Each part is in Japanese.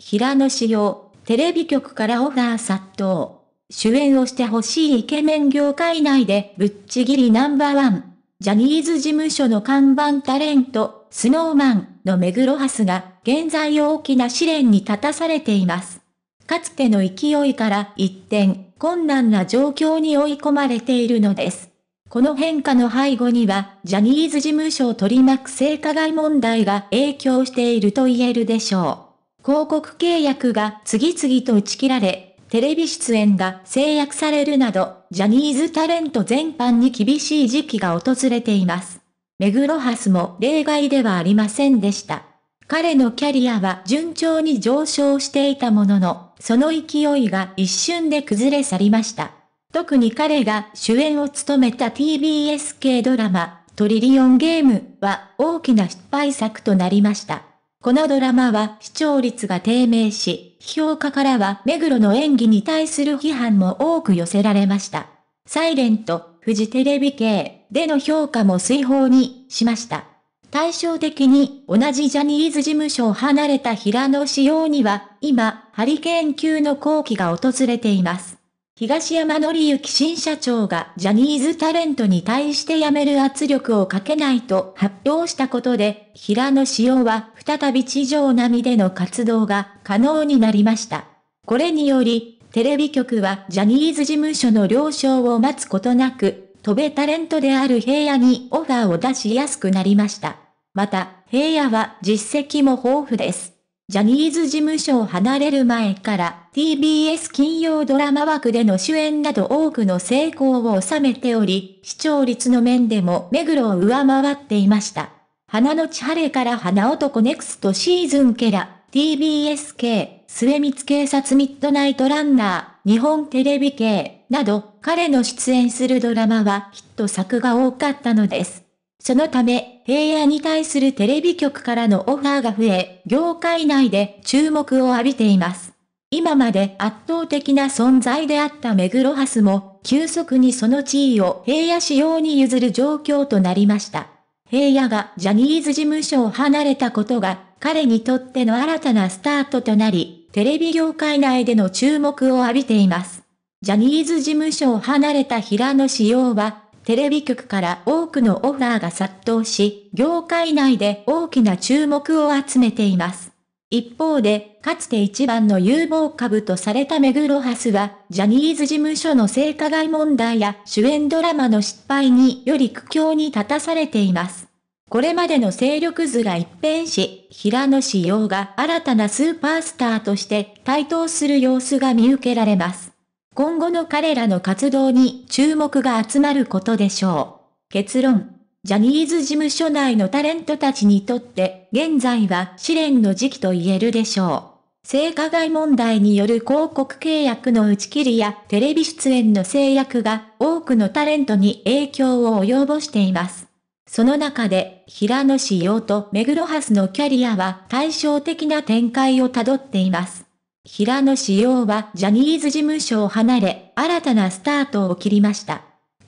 平野紫耀、テレビ局からオファー殺到。主演をしてほしいイケメン業界内でぶっちぎりナンバーワン。ジャニーズ事務所の看板タレント、スノーマンの目黒ハスが現在大きな試練に立たされています。かつての勢いから一転、困難な状況に追い込まれているのです。この変化の背後には、ジャニーズ事務所を取り巻く性加害問題が影響していると言えるでしょう。広告契約が次々と打ち切られ、テレビ出演が制約されるなど、ジャニーズタレント全般に厳しい時期が訪れています。メグロハスも例外ではありませんでした。彼のキャリアは順調に上昇していたものの、その勢いが一瞬で崩れ去りました。特に彼が主演を務めた TBS 系ドラマ、トリリオンゲームは大きな失敗作となりました。このドラマは視聴率が低迷し、評価からは目黒の演技に対する批判も多く寄せられました。サイレント、フジテレビ系での評価も水泡にしました。対照的に同じジャニーズ事務所を離れた平野紫耀には今、ハリケーン級の後期が訪れています。東山紀之新社長がジャニーズタレントに対して辞める圧力をかけないと発表したことで、平野紫耀は再び地上並みでの活動が可能になりました。これにより、テレビ局はジャニーズ事務所の了承を待つことなく、飛べタレントである平野にオファーを出しやすくなりました。また、平野は実績も豊富です。ジャニーズ事務所を離れる前から TBS 金曜ドラマ枠での主演など多くの成功を収めており、視聴率の面でも目黒を上回っていました。花の千晴から花男ネクストシーズンケラ、TBS 系、末光警察ミッドナイトランナー、日本テレビ系、など、彼の出演するドラマはヒット作が多かったのです。そのため、平野に対するテレビ局からのオファーが増え、業界内で注目を浴びています。今まで圧倒的な存在であったメグロハスも、急速にその地位を平野仕様に譲る状況となりました。平野がジャニーズ事務所を離れたことが、彼にとっての新たなスタートとなり、テレビ業界内での注目を浴びています。ジャニーズ事務所を離れた平野仕様は、テレビ局から多くのオファーが殺到し、業界内で大きな注目を集めています。一方で、かつて一番の有望株とされたメグロハスは、ジャニーズ事務所の性加害問題や主演ドラマの失敗により苦境に立たされています。これまでの勢力図が一変し、平野紫耀が新たなスーパースターとして台頭する様子が見受けられます。今後の彼らの活動に注目が集まることでしょう。結論。ジャニーズ事務所内のタレントたちにとって、現在は試練の時期と言えるでしょう。性加害問題による広告契約の打ち切りやテレビ出演の制約が多くのタレントに影響を及ぼしています。その中で、平野紫耀と目黒ハスのキャリアは対照的な展開をたどっています。平野紫耀はジャニーズ事務所を離れ、新たなスタートを切りました。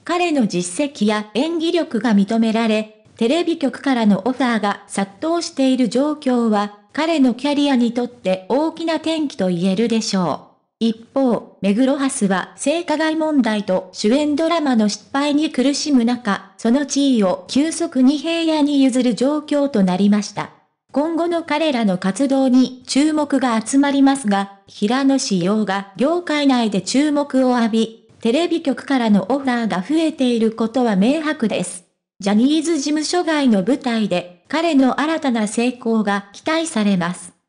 彼の実績や演技力が認められ、テレビ局からのオファーが殺到している状況は、彼のキャリアにとって大きな転機と言えるでしょう。一方、メグロハスは性加害問題と主演ドラマの失敗に苦しむ中、その地位を急速に平野に譲る状況となりました。今後の彼らの活動に注目が集まりますが、平野紫耀が業界内で注目を浴び、テレビ局からのオファーが増えていることは明白です。ジャニーズ事務所外の舞台で彼の新たな成功が期待されます。